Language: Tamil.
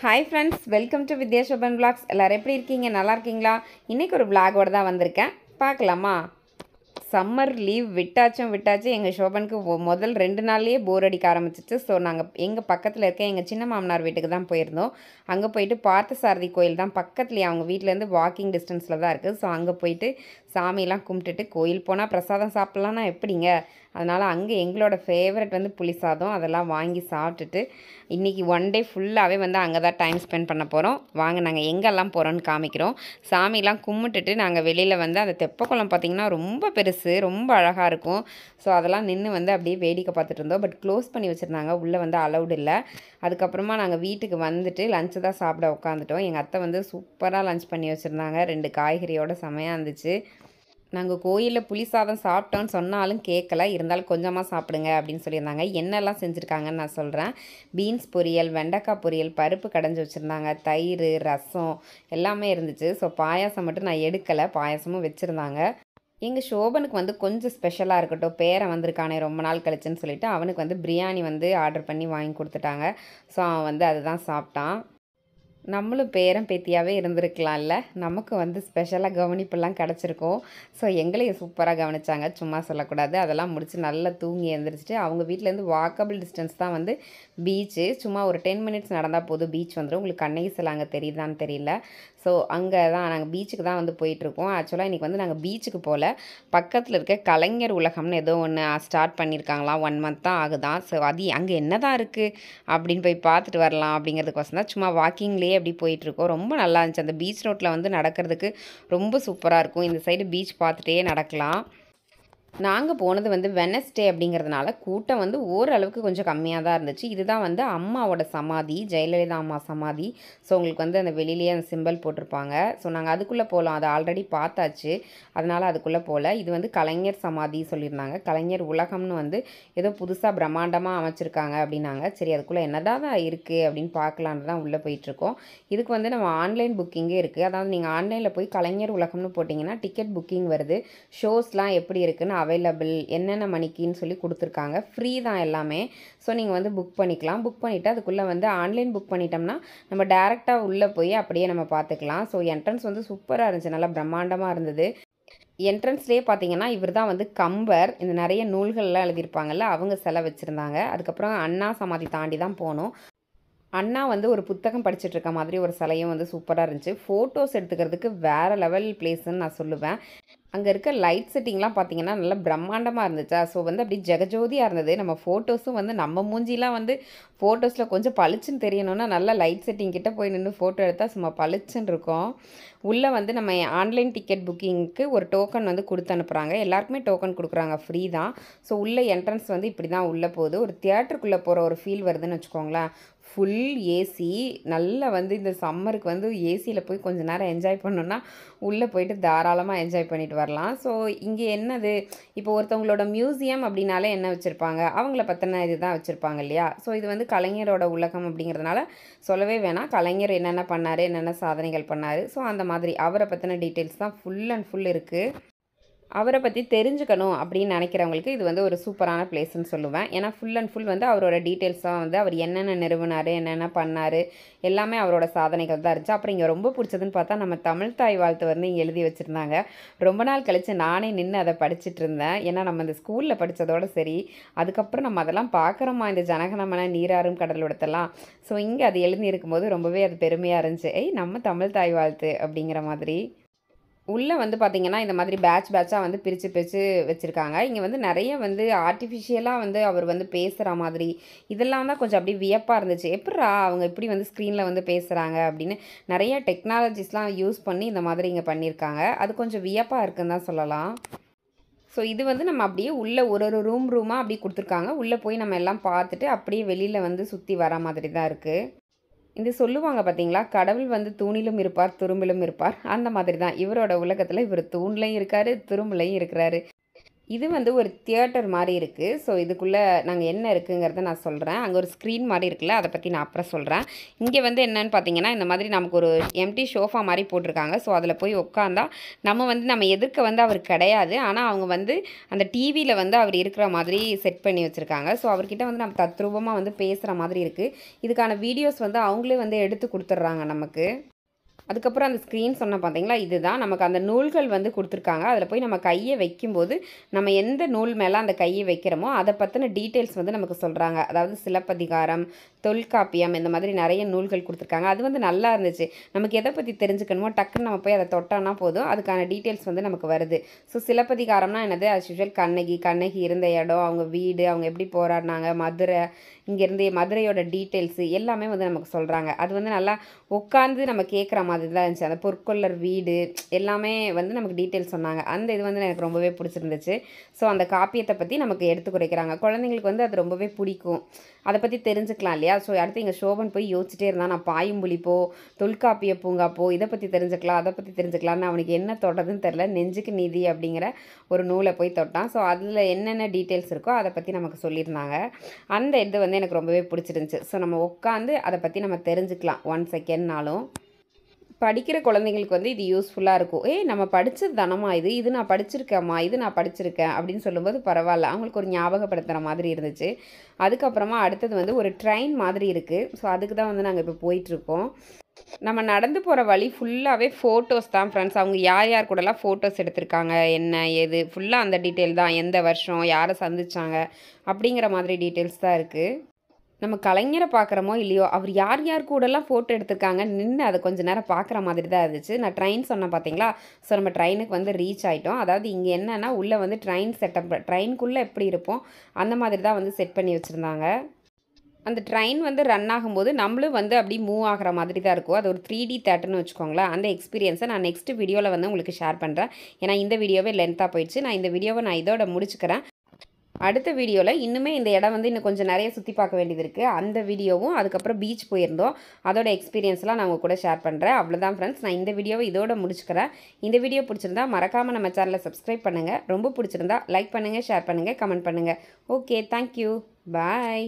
hi friends welcome to Vidya blogs எல்லோரும் எப்படி இருக்கீங்க நல்லா இருக்கீங்களா இன்றைக்கி ஒரு பிளாகோட தான் வந்திருக்கேன் பார்க்கலாமா சம்மர் லீவ் விட்டாச்சும் விட்டாச்சும் எங்கள் ஷோபனுக்கு முதல் ரெண்டு நாள்லேயே போர் அடிக்க ஆரம்பிச்சிச்சு ஸோ நாங்கள் எங்கள் பக்கத்தில் இருக்க எங்கள் சின்ன மாமனார் வீட்டுக்கு தான் போயிருந்தோம் அங்கே போயிட்டு பார்த்தசாரதி கோயில் தான் பக்கத்துலேயே அவங்க வீட்டிலேருந்து வாக்கிங் டிஸ்டன்ஸில் தான் இருக்குது ஸோ அங்கே போயிட்டு சாமியெல்லாம் கும்பிட்டுட்டு கோயில் போனால் பிரசாதம் சாப்பிட்லாம்னா எப்படிங்க அதனால் அங்கே எங்களோட ஃபேவரட் வந்து புளி சாதம் அதெல்லாம் வாங்கி சாப்பிட்டுட்டு இன்றைக்கி ஒன் டே ஃபுல்லாகவே வந்து அங்கே தான் டைம் ஸ்பெண்ட் பண்ண போகிறோம் வாங்க நாங்கள் எங்கெல்லாம் போகிறோம்னு காமிக்கிறோம் சாமிலாம் கும்பிட்டுட்டு நாங்கள் வெளியில் வந்து அந்த தெப்பக்குளம் பார்த்திங்கன்னா ரொம்ப பெருசு ரொம்ப அழகாக இருக்கும் ஸோ அதெல்லாம் நின்று வந்து அப்படியே வேடிக்கை பார்த்துட்டு இருந்தோம் பட் க்ளோஸ் பண்ணி வச்சுருந்தாங்க உள்ளே வந்து அலௌடு இல்லை அதுக்கப்புறமா நாங்கள் வீட்டுக்கு வந்துட்டு லஞ்சு தான் சாப்பிட உட்காந்துட்டோம் எங்கள் அத்தை வந்து சூப்பராக லஞ்ச் பண்ணி வச்சுருந்தாங்க ரெண்டு காய்கறியோட செமையாக இருந்துச்சு நாங்கள் கோயிலில் புளி சாதம் சாப்பிட்டோன்னு சொன்னாலும் கேட்கல இருந்தாலும் கொஞ்சமாக சாப்பிடுங்க அப்படின்னு சொல்லியிருந்தாங்க என்னெல்லாம் செஞ்சுருக்காங்கன்னு நான் சொல்கிறேன் பீன்ஸ் பொரியல் வெண்டைக்காய் பொரியல் பருப்பு கடைஞ்சி வச்சுருந்தாங்க தயிர் ரசம் எல்லாமே இருந்துச்சு ஸோ பாயாசம் மட்டும் நான் எடுக்கலை பாயாசமும் வச்சுருந்தாங்க எங்கள் ஷோபனுக்கு வந்து கொஞ்சம் ஸ்பெஷலாக இருக்கட்டும் பேரை வந்திருக்கானே ரொம்ப நாள் கழிச்சுன்னு சொல்லிவிட்டு அவனுக்கு வந்து பிரியாணி வந்து ஆர்டர் பண்ணி வாங்கி கொடுத்துட்டாங்க ஸோ அவன் வந்து அதுதான் சாப்பிட்டான் நம்மளும் பேரம் பேத்தியாகவே இருந்திருக்கலாம்ல நமக்கு வந்து ஸ்பெஷலாக கவனிப்பெல்லாம் கிடச்சிருக்கும் ஸோ எங்களையும் சூப்பராக கவனித்தாங்க சும்மா சொல்லக்கூடாது அதெல்லாம் முடித்து நல்லா தூங்கி எழுந்திரிச்சிட்டு அவங்க வீட்டிலேருந்து வாக்கபிள் டிஸ்டன்ஸ் தான் வந்து பீச்சு சும்மா ஒரு டென் மினிட்ஸ் நடந்தால் போதும் பீச் வந்துடும் உங்களுக்கு கண்ணகி சில அங்கே தெரியுதான்னு தெரியல ஸோ அங்கே தான் நாங்கள் பீச்சுக்கு தான் வந்து போயிட்டுருக்கோம் ஆக்சுவலாக இன்றைக்கி வந்து நாங்கள் பீச்சுக்கு போகல பக்கத்தில் இருக்க கலைஞர் உலகம்னு ஏதோ ஒன்று ஸ்டார்ட் பண்ணியிருக்காங்களாம் ஒன் மந்த் தான் ஆகுதான் ஸோ அது அங்கே என்ன தான் இருக்குது அப்படின்னு போய் பார்த்துட்டு வரலாம் அப்படிங்கிறதுக்கோசம் தான் சும்மா வாக்கிங்லேயே அப்படி போயிட்டுருக்கோம் ரொம்ப நல்லா இருந்துச்சு அந்த பீச் ரோட்டில் வந்து நடக்கிறதுக்கு ரொம்ப சூப்பராக இருக்கும் இந்த சைடு பீச் பார்த்துட்டே நடக்கலாம் நாங்கள் போனது வந்து வெனஸ்டே அப்படிங்கிறதுனால கூட்டம் வந்து ஓரளவுக்கு கொஞ்சம் கம்மியாக தான் இருந்துச்சு இதுதான் வந்து அம்மாவோட சமாதி ஜெயலலிதா அம்மா சமாதி ஸோ உங்களுக்கு வந்து அந்த வெளியிலேயே அந்த சிம்பிள் போட்டிருப்பாங்க ஸோ நாங்கள் அதுக்குள்ளே போகலாம் அதை ஆல்ரெடி பார்த்தாச்சு அதனால் அதுக்குள்ளே போகல இது வந்து கலைஞர் சமாதி சொல்லியிருந்தாங்க கலைஞர் உலகம்னு வந்து ஏதோ புதுசாக பிரம்மாண்டமாக அமைச்சிருக்காங்க அப்படின்னாங்க சரி அதுக்குள்ளே என்னதான் தான் இருக்குது அப்படின்னு பார்க்கலான்னு தான் உள்ளே போயிட்டுருக்கோம் இதுக்கு வந்து நம்ம ஆன்லைன் புக்கிங்கே இருக்குது அதாவது நீங்கள் ஆன்லைனில் போய் கலைஞர் உலகம்னு போட்டிங்கன்னா டிக்கெட் புக்கிங் வருது ஷோஸ்லாம் எப்படி இருக்குன்னு அவைலபிள் என்னென்ன மணிக்குன்னு சொல்லி கொடுத்துருக்காங்க ஃப்ரீ தான் எல்லாமே ஸோ நீங்கள் வந்து புக் பண்ணிக்கலாம் புக் பண்ணிவிட்டு அதுக்குள்ளே வந்து ஆன்லைன் புக் பண்ணிட்டோம்னா நம்ம டேரெக்டாக உள்ளே போய் அப்படியே நம்ம பார்த்துக்கலாம் ஸோ என்ட்ரன்ஸ் வந்து சூப்பராக இருந்துச்சு நல்லா பிரம்மாண்டமாக இருந்தது என்ட்ரன்ஸ்லேயே பார்த்தீங்கன்னா இவர் தான் வந்து கம்பர் இந்த நிறைய நூல்கள்லாம் எழுதியிருப்பாங்கல்ல அவங்க செலவு வச்சுருந்தாங்க அதுக்கப்புறம் அண்ணா சமாதி தாண்டி தான் போனோம் அண்ணா வந்து ஒரு புத்தகம் படிச்சுட்டு இருக்க மாதிரி ஒரு சிலையும் வந்து சூப்பராக இருந்துச்சு ஃபோட்டோஸ் எடுத்துக்கிறதுக்கு வேறு லெவல் பிளேஸ்ன்னு நான் சொல்லுவேன் அங்கே இருக்க லைட் செட்டிங்லாம் பார்த்திங்கன்னா நல்லா பிரம்மாண்டமாக இருந்துச்சா ஸோ வந்து அப்படி ஜெகஜோதியாக இருந்தது நம்ம ஃபோட்டோஸும் வந்து நம்ம மூஞ்சிலாம் வந்து ஃபோட்டோஸில் கொஞ்சம் பளிச்சுன்னு தெரியணும்னா நல்லா லைட் செட்டிங் கிட்டே போய் நின்று ஃபோட்டோ எடுத்தால் சும்மா பளிச்சுன்னு இருக்கும் உள்ளே வந்து நம்ம ஆன்லைன் டிக்கெட் புக்கிங்க்கு ஒரு டோக்கன் வந்து கொடுத்து அனுப்புகிறாங்க எல்லாருக்குமே டோக்கன் கொடுக்குறாங்க ஃப்ரீ தான் ஸோ உள்ளே என்ட்ரன்ஸ் வந்து இப்படி தான் உள்ளே போகுது ஒரு தியேட்டருக்குள்ளே போகிற ஒரு ஃபீல் வருதுன்னு வச்சுக்கோங்களேன் ஃபுல் ஏசி நல்லா வந்து இந்த சம்மருக்கு வந்து ஏசியில் போய் கொஞ்ச நேரம் என்ஜாய் பண்ணோன்னா உள்ளே போயிட்டு தாராளமாக என்ஜாய் பண்ணிட்டு வரலாம் ஸோ இங்கே என்னது இப்போ ஒருத்தவங்களோட மியூசியம் அப்படின்னாலே என்ன வச்சுருப்பாங்க அவங்கள பற்றின இது தான் வச்சுருப்பாங்க இல்லையா ஸோ இது வந்து கலைஞரோட உலகம் அப்படிங்கிறதுனால சொல்லவே வேணாம் கலைஞர் என்னென்ன பண்ணார் என்னென்ன சாதனைகள் பண்ணார் ஸோ அந்த மாதிரி அவரை பற்றின டீட்டெயில்ஸ் தான் ஃபுல் அண்ட் ஃபுல் இருக்குது அவரை பற்றி தெரிஞ்சுக்கணும் அப்படின்னு நினைக்கிறவங்களுக்கு இது வந்து ஒரு சூப்பரான பிளேஸ்ன்னு சொல்லுவேன் ஏன்னா ஃபுல் அண்ட் ஃபுல் வந்து அவரோட டீட்டெயில்ஸாக வந்து அவர் என்னென்ன நிறுவனார் என்னென்ன பண்ணார் எல்லாமே அவரோட சாதனைகள் தான் இருந்துச்சு அப்புறம் இங்கே ரொம்ப பிடிச்சதுன்னு பார்த்தா நம்ம தமிழ் தாய் வாழ்த்து வந்து இங்கே எழுதி வச்சுருந்தாங்க ரொம்ப நாள் கழித்து நானே நின்று அதை படிச்சுட்டு இருந்தேன் ஏன்னா நம்ம இந்த ஸ்கூலில் படித்ததோடு சரி அதுக்கப்புறம் நம்ம அதெல்லாம் பார்க்குறோமா இந்த ஜனகனமன நீராறும் கடலோடத்தெல்லாம் ஸோ இங்கே அது எழுதி இருக்கும்போது ரொம்பவே அது பெருமையாக இருந்துச்சு ஏய் நம்ம தமிழ் தாய் வாழ்த்து அப்படிங்கிற மாதிரி உள்ளே வந்து பார்த்திங்கன்னா இந்த மாதிரி பேட்ச் பேட்சாக வந்து பிரித்து பிரித்து வச்சுருக்காங்க இங்கே வந்து நிறைய வந்து ஆர்டிஃபிஷியலாக வந்து அவர் வந்து பேசுகிற மாதிரி இதெல்லாம் தான் கொஞ்சம் அப்படியே வியப்பாக இருந்துச்சு எப்படா அவங்க இப்படி வந்து ஸ்க்ரீனில் வந்து பேசுகிறாங்க அப்படின்னு நிறைய டெக்னாலஜிஸ்லாம் யூஸ் பண்ணி இந்த மாதிரி இங்கே பண்ணியிருக்காங்க அது கொஞ்சம் வியப்பாக இருக்குன்னு தான் சொல்லலாம் ஸோ இது வந்து நம்ம அப்படியே உள்ளே ஒரு ஒரு ரூம் ரூமாக அப்படியே கொடுத்துருக்காங்க உள்ளே போய் நம்ம எல்லாம் பார்த்துட்டு அப்படியே வெளியில் வந்து சுற்றி வர மாதிரி தான் இருக்குது இது சொல்லுவாங்க பார்த்தீங்களா கடவுள் வந்து தூணிலும் இருப்பார் துரும்பிலும் இருப்பார் அந்த மாதிரி தான் இவரோட உலகத்தில் இவர் தூண்லையும் இருக்கார் துரும்புலையும் இருக்கிறாரு இது வந்து ஒரு தியேட்டர் மாதிரி இருக்குது ஸோ இதுக்குள்ளே நாங்கள் என்ன இருக்குங்கிறத நான் சொல்கிறேன் அங்கே ஒரு ஸ்க்ரீன் மாதிரி இருக்குல்ல அதை பற்றி நான் அப்புறம் சொல்கிறேன் இங்கே வந்து என்னென்னு பார்த்தீங்கன்னா இந்த மாதிரி நமக்கு ஒரு எம்டி ஷோஃபா மாதிரி போட்டிருக்காங்க ஸோ அதில் போய் உட்காந்தா நம்ம வந்து நம்ம எதிர்க்க வந்து அவர் கிடையாது ஆனால் அவங்க வந்து அந்த டிவியில் வந்து அவர் இருக்கிற மாதிரி செட் பண்ணி வச்சுருக்காங்க ஸோ அவர்கிட்ட வந்து நம்ம தத்ரூபமாக வந்து பேசுகிற மாதிரி இருக்குது இதுக்கான வீடியோஸ் வந்து அவங்களே வந்து எடுத்து கொடுத்துட்றாங்க நமக்கு அதுக்கப்புறம் அந்த ஸ்க்ரீன் சொன்ன பார்த்தீங்களா இதுதான் நமக்கு அந்த நூல்கள் வந்து கொடுத்துருக்காங்க அதில் போய் நம்ம கையை வைக்கும்போது நம்ம எந்த நூல் மேலே அந்த கையை வைக்கிறோமோ அதை பற்றின டீட்டெயில்ஸ் வந்து நமக்கு சொல்கிறாங்க அதாவது சிலப்பதிகாரம் தொல்காப்பியம் இந்த மாதிரி நிறைய நூல்கள் கொடுத்துருக்காங்க அது வந்து நல்லா இருந்துச்சு நமக்கு எதை பற்றி தெரிஞ்சுக்கணுமோ டக்குன்னு நம்ம போய் அதை தொட்டோன்னா போதும் அதுக்கான டீட்டெயில்ஸ் வந்து நமக்கு வருது ஸோ சிலப்பதிகாரம்னா என்னது அது யூஷுவல் கண்ணகி கண்ணகி இருந்த இடம் அவங்க வீடு அவங்க எப்படி போராடினாங்க மதுரை இங்கேருந்து மதுரையோட டீட்டெயில்ஸு எல்லாமே வந்து நமக்கு சொல்கிறாங்க அது வந்து நல்லா உட்காந்து நம்ம கேட்குற மாதிரி தான் இருந்துச்சு அந்த பொற்கொள்ளர் வீடு எல்லாமே வந்து நமக்கு டீட்டெயில்ஸ் சொன்னாங்க அந்த இது வந்து எனக்கு ரொம்பவே பிடிச்சிருந்துச்சு ஸோ அந்த காப்பியத்தை பற்றி நமக்கு எடுத்து குறைக்கிறாங்க குழந்தைங்களுக்கு வந்து அது ரொம்பவே பிடிக்கும் அதை பற்றி தெரிஞ்சுக்கலாம் இல்லையா ஸோ அடுத்து இங்கே சோபன் போய் யோசிச்சிட்டே இருந்தான் நான் பாயும்புலிப்போ தொல்காப்பிய பூங்காப்போ இதை பற்றி தெரிஞ்சுக்கலாம் அதை பற்றி தெரிஞ்சுக்கலாம்னு அவனுக்கு என்ன தொடதுன்னு தெரில நெஞ்சுக்கு நீதி அப்படிங்கிற ஒரு நூலை போய் தொட்டான் ஸோ அதில் என்னென்ன டீட்டெயில்ஸ் இருக்கோ அதை பற்றி நமக்கு சொல்லியிருந்தாங்க அந்த இது வந்து எனக்கு ரொம்பவே பிடிச்சிருந்துச்சு ஸோ நம்ம உட்காந்து அதை பற்றி நம்ம தெரிஞ்சுக்கலாம் ஒன் செகண்ட் இல்லைன்னாலும் படிக்கிற குழந்தைங்களுக்கு வந்து இது யூஸ்ஃபுல்லாக இருக்கும் ஏய் நம்ம படித்தது தானம்மா இது இது நான் படிச்சிருக்கேம்மா இது நான் படிச்சிருக்கேன் அப்படின்னு சொல்லும்போது பரவாயில்ல அவங்களுக்கு ஒரு ஞாபகப்படுத்துகிற மாதிரி இருந்துச்சு அதுக்கப்புறமா அடுத்தது வந்து ஒரு ட்ரெயின் மாதிரி இருக்குது ஸோ அதுக்கு தான் வந்து நாங்கள் இப்போ போயிட்டுருக்கோம் நம்ம நடந்து போகிற வழி ஃபுல்லாகவே ஃபோட்டோஸ் தான் ஃப்ரெண்ட்ஸ் அவங்க யார் யார் கூடலாம் ஃபோட்டோஸ் எடுத்திருக்காங்க என்ன ஏது ஃபுல்லாக அந்த டீட்டெயில் தான் எந்த வருஷம் யாரை சந்தித்தாங்க அப்படிங்கிற மாதிரி டீட்டெயில்ஸ் தான் இருக்குது நம்ம கலைஞரை பார்க்குறோமோ இல்லையோ அவர் யார் யார் கூடலாம் ஃபோட்டோ எடுத்திருக்காங்க நின்று அதை கொஞ்சம் நேரம் பார்க்குற மாதிரி தான் இருந்துச்சு நான் ட்ரெயின் சொன்னேன் பார்த்தீங்களா ஸோ நம்ம ட்ரெயினுக்கு வந்து ரீச் ஆகிட்டோம் அதாவது இங்கே என்னென்னா உள்ளே வந்து ட்ரெயின் செட்டப் ட்ரெயின்குள்ளே எப்படி இருப்போம் அந்த மாதிரி தான் வந்து செட் பண்ணி வச்சுருந்தாங்க அந்த ட்ரெயின் வந்து ரன் ஆகும்போது நம்மளும் வந்து அப்படி மூவ் ஆகிற மாதிரி தான் இருக்கும் அது ஒரு த்ரீ டி தேட்டர்னு வச்சுக்கோங்களேன் அந்த எக்ஸ்பீரியன்ஸை நான் நெக்ஸ்ட் வீடியோவில் வந்து உங்களுக்கு ஷேர் பண்ணுறேன் ஏன்னா இந்த வீடியோவே லென்த்தாக போயிடுச்சு நான் இந்த வீடியோவை நான் இதோட முடிச்சுக்கிறேன் அடுத்த வீடியோவில் இன்னுமே இந்த இடம் வந்து இன்னும் கொஞ்சம் நிறைய சுற்றி பார்க்க வேண்டியது இருக்குது அந்த வீடியோவும் அதுக்கப்புறம் பீச் போயிருந்தோம் அதோட எக்ஸ்பீரியன்ஸ்லாம் நான் உங்கள் கூட ஷேர் பண்ணுறேன் அவ்வளோதான் ஃப்ரெண்ட்ஸ் நான் இந்த வீடியோவை இதோட முடிச்சுக்கிறேன் இந்த வீடியோ பிடிச்சிருந்தா மறக்காமல் நம்ம சேனலில் சப்ஸ்கிரைப் பண்ணுங்கள் ரொம்ப பிடிச்சிருந்தா லைக் பண்ணுங்கள் ஷேர் பண்ணுங்கள் கமெண்ட் பண்ணுங்கள் ஓகே தேங்க்யூ பாய்